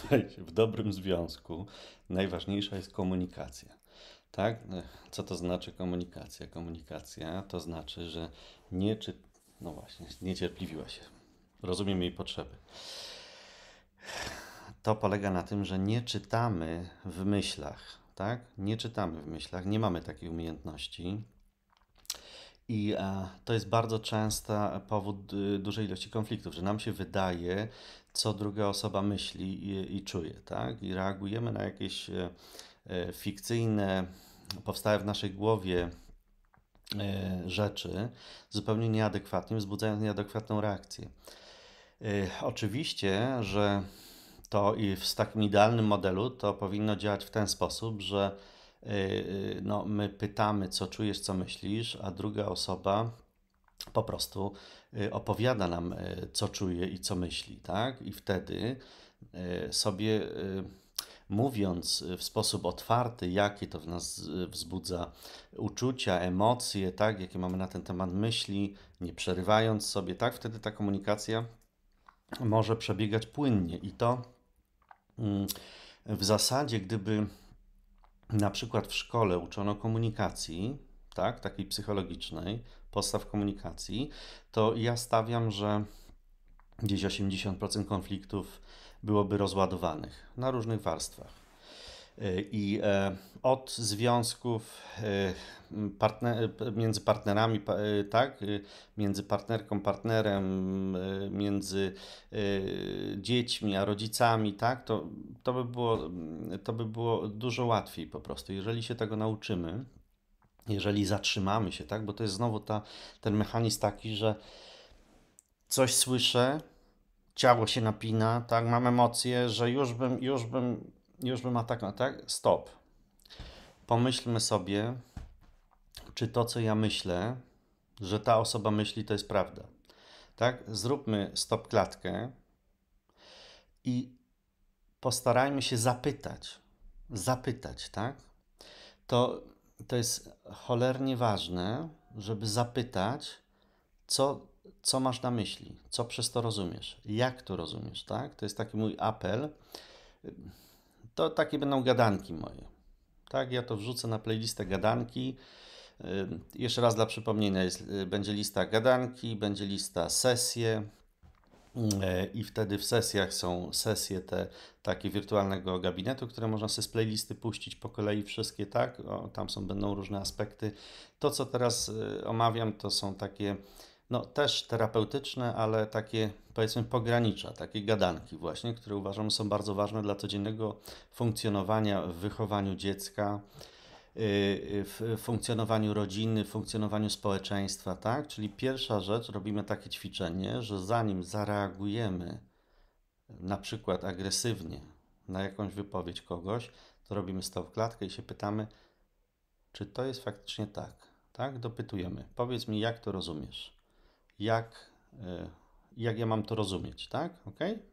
Słuchajcie, w dobrym związku najważniejsza jest komunikacja. Tak? Co to znaczy komunikacja? Komunikacja to znaczy, że nie czy... No właśnie, niecierpliwiła się. Rozumiem jej potrzeby. To polega na tym, że nie czytamy w myślach, tak? Nie czytamy w myślach, nie mamy takiej umiejętności. I e, to jest bardzo częsty powód y, dużej ilości konfliktów, że nam się wydaje, co druga osoba myśli i, i czuje, tak? I reagujemy na jakieś e, e, fikcyjne, powstałe w naszej głowie rzeczy zupełnie nieadekwatnie, wzbudzając nieadekwatną reakcję. Oczywiście, że to i w takim idealnym modelu to powinno działać w ten sposób, że Y, y, no, my pytamy, co czujesz, co myślisz, a druga osoba po prostu y, opowiada nam, co czuje i co myśli, tak? I wtedy sobie mówiąc w sposób otwarty, jakie to w nas wzbudza uczucia, emocje, tak? Jakie mamy na ten temat myśli, nie przerywając sobie, tak? Wtedy ta komunikacja może przebiegać płynnie i to mm, w zasadzie, gdyby na przykład w szkole uczono komunikacji, tak, takiej psychologicznej, podstaw komunikacji, to ja stawiam, że gdzieś 80% konfliktów byłoby rozładowanych na różnych warstwach. Y, I e, od związków y, partner, y, między partnerami, tak, między partnerką, partnerem, między dziećmi a rodzicami, tak, to to, by było, to by było dużo łatwiej po prostu. Jeżeli się tego nauczymy, jeżeli zatrzymamy się, tak? Bo to jest znowu ta, ten mechanizm taki, że coś słyszę, ciało się napina, tak? Mam emocje, że już bym, już bym, już bym atakował, tak? Stop. Pomyślmy sobie, czy to, co ja myślę, że ta osoba myśli, to jest prawda. Tak? Zróbmy stop klatkę i postarajmy się zapytać, zapytać, tak? To, to jest cholernie ważne, żeby zapytać, co, co masz na myśli, co przez to rozumiesz, jak to rozumiesz, tak? To jest taki mój apel. To takie będą gadanki moje, tak? Ja to wrzucę na playlistę gadanki. Jeszcze raz dla przypomnienia, jest, będzie lista gadanki, będzie lista sesje, E, i wtedy w sesjach są sesje te takie wirtualnego gabinetu, które można sobie z playlisty puścić po kolei wszystkie, tak? O, tam są, będą różne aspekty. To, co teraz e, omawiam, to są takie no też terapeutyczne, ale takie powiedzmy pogranicza, takie gadanki właśnie, które uważam są bardzo ważne dla codziennego funkcjonowania w wychowaniu dziecka, Y, y, w funkcjonowaniu rodziny, w funkcjonowaniu społeczeństwa, tak? Czyli pierwsza rzecz, robimy takie ćwiczenie, że zanim zareagujemy na przykład agresywnie na jakąś wypowiedź kogoś, to robimy stop klatkę i się pytamy, czy to jest faktycznie tak, tak? Dopytujemy. Powiedz mi, jak to rozumiesz? Jak, y, jak ja mam to rozumieć, tak? Okej? Okay?